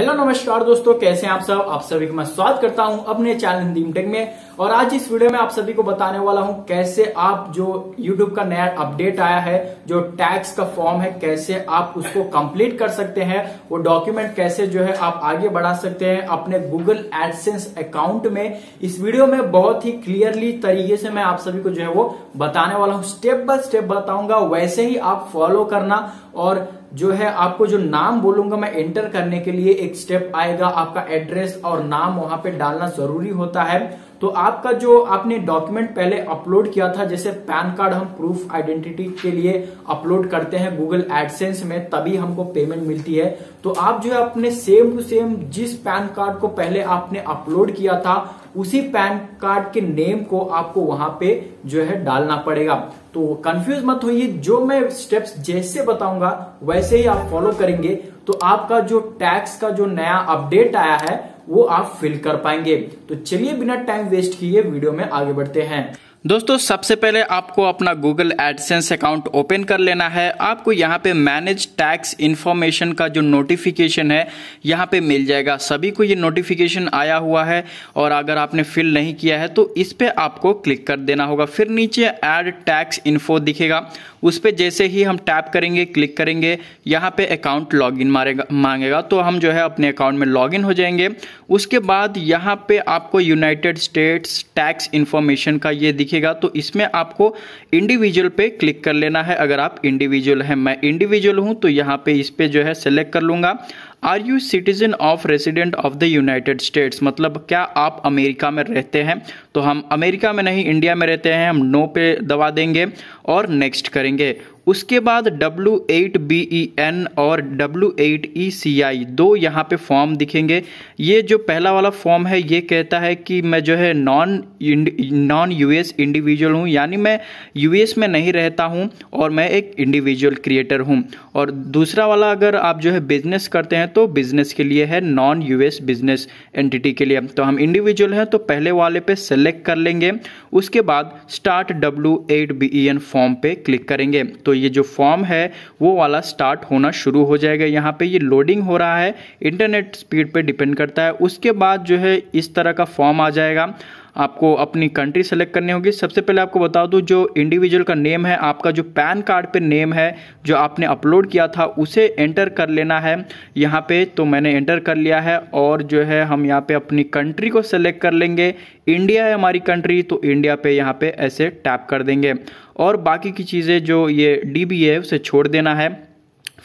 hello नमस्कार दोस्तों कैसे हैं आप सब आप सभी को मैं स्वागत करता हूं अपने चैनल हिंदी टेक में और आज इस वीडियो में आप सभी को बताने वाला हूं कैसे आप जो यूट्यूब का नया अपडेट आया है जो टैक्स का फॉर्म है कैसे आप उसको कंप्लीट कर सकते हैं वो डॉक्यूमेंट कैसे जो है आप आगे बढ़ा सकते हैं अपने गूगल एडसेंस अकाउंट में इस वीडियो में बहुत ही क्लियरली तरीके से मैं आप सभी को जो है वो बताने वाला हूँ स्टेप बाय स्टेप बताऊंगा वैसे ही आप फॉलो करना और जो है आपको जो नाम बोलूंगा मैं एंटर करने के लिए एक स्टेप आएगा आपका एड्रेस और नाम वहां पे डालना जरूरी होता है तो आपका जो आपने डॉक्यूमेंट पहले अपलोड किया था जैसे पैन कार्ड हम प्रूफ आइडेंटिटी के लिए अपलोड करते हैं गूगल एडसेंस में तभी हमको पेमेंट मिलती है तो आप जो है अपने सेम टू सेम जिस पैन कार्ड को पहले आपने अपलोड किया था उसी पैन कार्ड के नेम को आपको वहां पे जो है डालना पड़ेगा तो कंफ्यूज मत होइए जो मैं स्टेप्स जैसे बताऊंगा वैसे ही आप फॉलो करेंगे तो आपका जो टैक्स का जो नया अपडेट आया है वो आप फिल कर पाएंगे तो चलिए बिना टाइम वेस्ट किए वीडियो में आगे बढ़ते हैं दोस्तों सबसे पहले आपको अपना गूगल एडसेंस अकाउंट ओपन कर लेना है आपको यहाँ पे मैनेज टैक्स इन्फॉर्मेशन का जो नोटिफिकेशन है यहाँ पे मिल जाएगा सभी को ये नोटिफिकेशन आया हुआ है और अगर आपने फिल नहीं किया है तो इस पर आपको क्लिक कर देना होगा फिर नीचे ऐड टैक्स इन्फो दिखेगा उस पर जैसे ही हम टैप करेंगे क्लिक करेंगे यहाँ पे अकाउंट इन मारेगा मांगेगा तो हम जो है अपने अकाउंट में इन हो जाएंगे उसके बाद यहाँ पे आपको यूनाइटेड स्टेट्स टैक्स इन्फॉर्मेशन का ये दिखेगा तो इसमें आपको इंडिविजुअल पे क्लिक कर लेना है अगर आप इंडिविजुअल हैं मैं इंडिविजुअल हूं तो यहां पे इस पर जो है सेलेक्ट कर लूंगा are you citizen of resident of the United States मतलब क्या आप अमेरिका में रहते हैं तो हम अमेरिका में नहीं इंडिया में रहते हैं हम नो पे दबा देंगे और नेक्स्ट करेंगे उसके बाद W eight B E N और W eight E C I दो यहाँ पे फॉर्म दिखेंगे ये जो पहला वाला फॉर्म है ये कहता है कि मैं जो है non non U S individual हूँ यानी मैं यू एस में नहीं रहता हूँ और मैं एक इंडिविजुअल क्रिएटर हूँ और दूसरा वाला अगर आप जो है बिजनेस करते हैं हैं तो बिजनेस के लिए है नॉन यूएस बिजनेस एंटिटी के लिए तो हम इंडिविजुअल हैं तो पहले वाले पे सेलेक्ट कर लेंगे उसके बाद start W eight B E N form पे क्लिक करेंगे तो ये जो फॉर्म है वो वाला स्टार्ट होना शुरू हो जाएगा यहाँ पे ये लोडिंग हो रहा है इंटरनेट स्पीड पे डिपेंड करता है उसके बाद जो है इस तरह का फॉर्म आ जाएगा आपको अपनी कंट्री सेलेक्ट करनी होगी सबसे पहले आपको बता दूँ जो इंडिविजुअल का नेम है आपका जो पैन कार्ड पे नेम है जो आपने अपलोड किया था उसे एंटर कर लेना है यहाँ पे तो मैंने एंटर कर लिया है और जो है हम यहाँ पे अपनी कंट्री को सेलेक्ट कर लेंगे इंडिया है हमारी कंट्री तो इंडिया पे यहाँ पे ऐसे टैप कर देंगे और बाकी की चीज़ें जो ये डी है उसे छोड़ देना है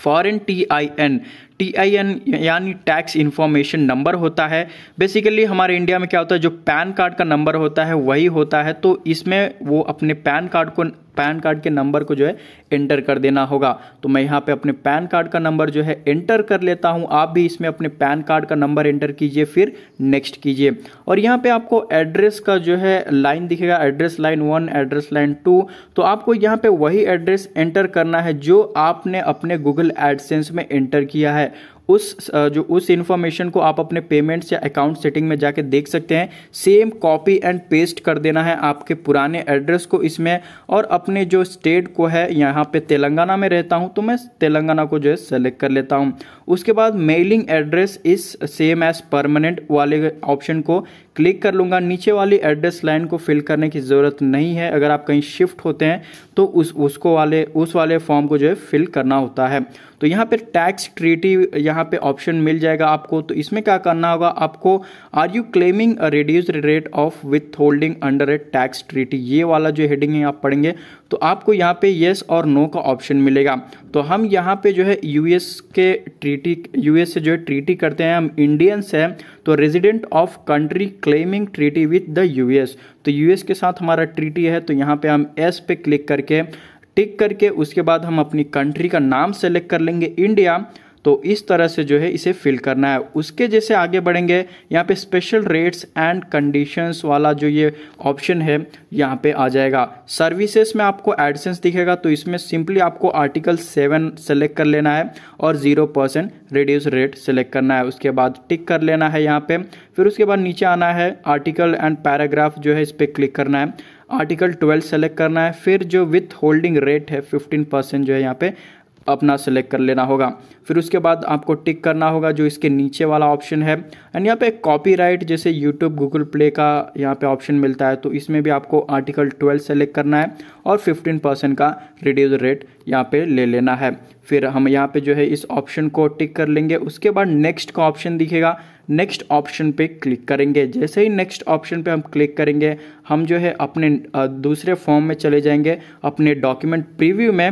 foreign T I N T I N यानी टैक्स इन्फॉर्मेशन नंबर होता है बेसिकली हमारे इंडिया में क्या होता है जो पैन कार्ड का नंबर होता है वही होता है तो इसमें वो अपने पैन कार्ड को पैन कार्ड के नंबर को जो है एंटर कर देना होगा तो मैं यहाँ पे अपने पैन कार्ड का नंबर जो है एंटर कर लेता हूँ आप भी इसमें अपने पैन कार्ड का नंबर एंटर कीजिए फिर नेक्स्ट कीजिए और यहाँ पे आपको एड्रेस का जो है लाइन दिखेगा address line one address line two तो आपको यहाँ पे वही एड्रेस एंटर करना है जो आपने अपने गूगल एडसेंस में एंटर किया है है उस जो उस इन्फॉर्मेशन को आप अपने पेमेंट्स या अकाउंट सेटिंग में जाके देख सकते हैं सेम कॉपी एंड पेस्ट कर देना है आपके पुराने एड्रेस को इसमें और अपने जो स्टेट को है यहाँ पे तेलंगाना में रहता हूँ तो मैं तेलंगाना को जो है सेलेक्ट कर लेता हूँ उसके बाद मेलिंग एड्रेस इस सेम एज परमानेंट वाले ऑप्शन को क्लिक कर लूँगा नीचे वाली एड्रेस लाइन को फिल करने की ज़रूरत नहीं है अगर आप कहीं शिफ्ट होते हैं तो उस उसको वाले उस वाले फॉर्म को जो है फिल करना होता है तो यहाँ पर टैक्स ट्रीटी यहाँ पे ऑप्शन मिल जाएगा आपको तो इसमें क्या करना होगा आपको are you claiming reduce rate of withholding under a tax treaty ये वाला जो हेडिंग है आप पढ़ेंगे तो आपको यहाँ पे येस और नो का ऑप्शन मिलेगा तो हम यहाँ पे जो है यूएस के ट्रीटी यूएस से जो है ट्रीटी करते हैं हम इंडियंस हैं तो resident of country claiming treaty with the US तो यूएस के साथ हमारा ट्रीटी है तो यहाँ पे हम एस पे क्लिक करके टिक करके उसके बाद हम अपनी कंट्री का नाम सेलेक्ट कर लेंगे इंडिया तो इस तरह से जो है इसे फिल करना है उसके जैसे आगे बढ़ेंगे यहाँ पे स्पेशल रेट्स एंड कंडीशंस वाला जो ये ऑप्शन है यहाँ पे आ जाएगा सर्विसेज में आपको एडसेंस दिखेगा तो इसमें सिंपली आपको आर्टिकल सेवन सेलेक्ट कर लेना है और zero percent reduce rate select करना है उसके बाद टिक कर लेना है यहाँ पे फिर उसके बाद नीचे आना है आर्टिकल एंड पैराग्राफ जो है इस पर क्लिक करना है आर्टिकल 12 सेलेक्ट करना है फिर जो विथ होल्डिंग रेट है 15 परसेंट जो है यहाँ पे अपना सेलेक्ट कर लेना होगा फिर उसके बाद आपको टिक करना होगा जो इसके नीचे वाला ऑप्शन है एंड यहाँ पे कॉपीराइट जैसे यूट्यूब गूगल प्ले का यहाँ पे ऑप्शन मिलता है तो इसमें भी आपको आर्टिकल 12 सेलेक्ट करना है और 15 परसेंट का रिड्यूज रेट यहाँ पे ले लेना है फिर हम यहाँ पे जो है इस ऑप्शन को टिक कर लेंगे उसके बाद नेक्स्ट का ऑप्शन दिखेगा नेक्स्ट ऑप्शन पे क्लिक करेंगे जैसे ही नेक्स्ट ऑप्शन पे हम क्लिक करेंगे हम जो है अपने दूसरे फॉर्म में चले जाएंगे अपने डॉक्यूमेंट प्रीव्यू में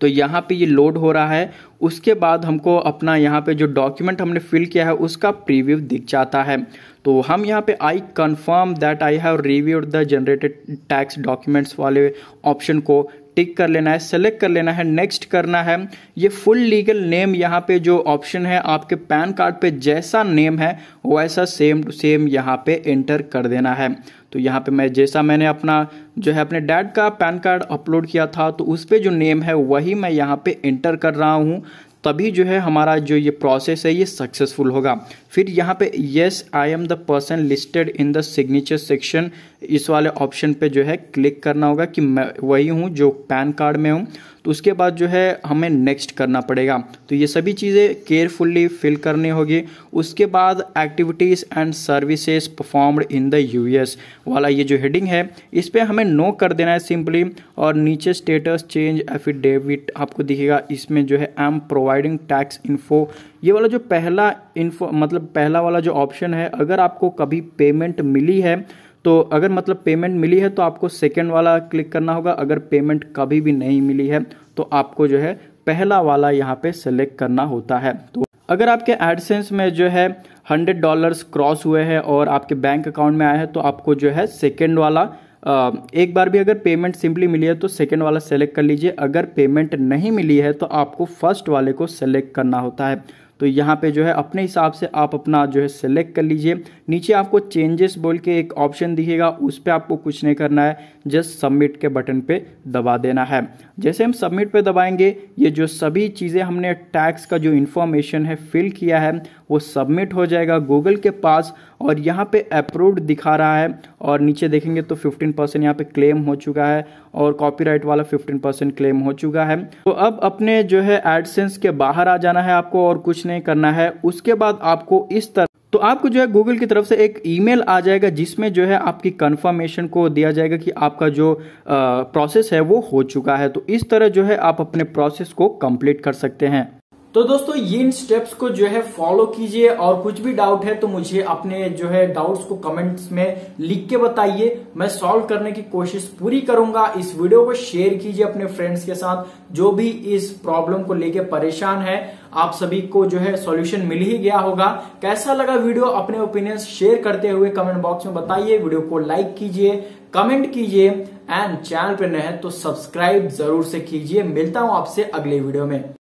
तो यहाँ पे ये लोड हो रहा है उसके बाद हमको अपना यहाँ पे जो डॉक्यूमेंट हमने फिल किया है उसका प्रीव्यू दिख जाता है तो हम यहाँ पे I confirm that I have reviewed the generated tax documents वाले ऑप्शन को टिक कर लेना है सेलेक्ट कर लेना है नेक्स्ट करना है ये फुल लीगल नेम यहाँ पे जो ऑप्शन है आपके पैन कार्ड पे जैसा नेम है वैसा सेम टू सेम यहाँ पे एंटर कर देना है तो यहाँ पे मैं जैसा मैंने अपना जो है अपने डैड का पैन कार्ड अपलोड किया था तो उस पर जो नेम है वही मैं यहाँ पे एंटर कर रहा हूँ तभी जो है हमारा जो ये प्रोसेस है ये सक्सेसफुल होगा फिर यहाँ पे yes I am the person listed in the signature section इस वाले ऑप्शन पे जो है क्लिक करना होगा कि मैं वही हूँ जो पैन कार्ड में हूँ तो उसके बाद जो है हमें नेक्स्ट करना पड़ेगा तो ये सभी चीज़ें केयरफुल्ली फिल करनी होगी उसके बाद activities and services performed in the US वाला ये जो हेडिंग है इस पर हमें नो कर देना है सिंपली और नीचे स्टेटस चेंज एफिडेविट आपको दिखेगा इसमें जो है I am providing tax info ये वाला जो पहला इन्फो मतलब पहला वाला जो ऑप्शन है अगर आपको कभी पेमेंट मिली है तो अगर मतलब पेमेंट मिली है तो आपको सेकेंड वाला क्लिक करना होगा अगर पेमेंट कभी भी नहीं मिली है तो आपको जो है पहला वाला यहाँ पे सेलेक्ट करना होता है तो अगर आपके एडसेंस में जो है हंड्रेड डॉलर्स क्रॉस हुए हैं और आपके बैंक अकाउंट में आए हैं तो आपको जो है सेकेंड वाला एक बार भी अगर पेमेंट सिंपली मिली है तो सेकेंड वाला सेलेक्ट कर लीजिए अगर पेमेंट नहीं मिली है तो आपको फर्स्ट वाले को सेलेक्ट करना होता है तो यहाँ पे जो है अपने हिसाब से आप अपना जो है सेलेक्ट कर लीजिए नीचे आपको चेंजेस बोल के एक ऑप्शन दिखेगा उस पर आपको कुछ नहीं करना है जस्ट सबमिट के बटन पे दबा देना है जैसे हम सबमिट पे दबाएंगे ये जो सभी चीज़ें हमने टैक्स का जो इन्फॉर्मेशन है फिल किया है वो सबमिट हो जाएगा गूगल के पास और यहाँ पे अप्रूव्ड दिखा रहा है और नीचे देखेंगे तो 15 परसेंट यहाँ पर क्लेम हो चुका है और कॉपीराइट वाला 15 परसेंट क्लेम हो चुका है तो अब अपने जो है एडसेंस के बाहर आ जाना है आपको और कुछ नहीं करना है उसके बाद आपको इस तरह तो आपको जो है गूगल की तरफ से एक ईमेल आ जाएगा जिसमें जो है आपकी कंफर्मेशन को दिया जाएगा कि आपका जो प्रोसेस है वो हो चुका है तो इस तरह जो है आप अपने प्रोसेस को कंप्लीट कर सकते हैं तो दोस्तों ये इन स्टेप्स को जो है फॉलो कीजिए और कुछ भी डाउट है तो मुझे अपने जो है डाउट्स को कमेंट्स में लिख के बताइए मैं सॉल्व करने की कोशिश पूरी करूंगा इस वीडियो को शेयर कीजिए अपने फ्रेंड्स के साथ जो भी इस प्रॉब्लम को लेके परेशान है आप सभी को जो है सॉल्यूशन मिल ही गया होगा कैसा लगा वीडियो अपने ओपिनियंस शेयर करते हुए कमेंट बॉक्स में बताइए वीडियो को लाइक कीजिए कमेंट कीजिए एंड चैनल पर नए तो सब्सक्राइब जरूर से कीजिए मिलता हूं आपसे अगले वीडियो में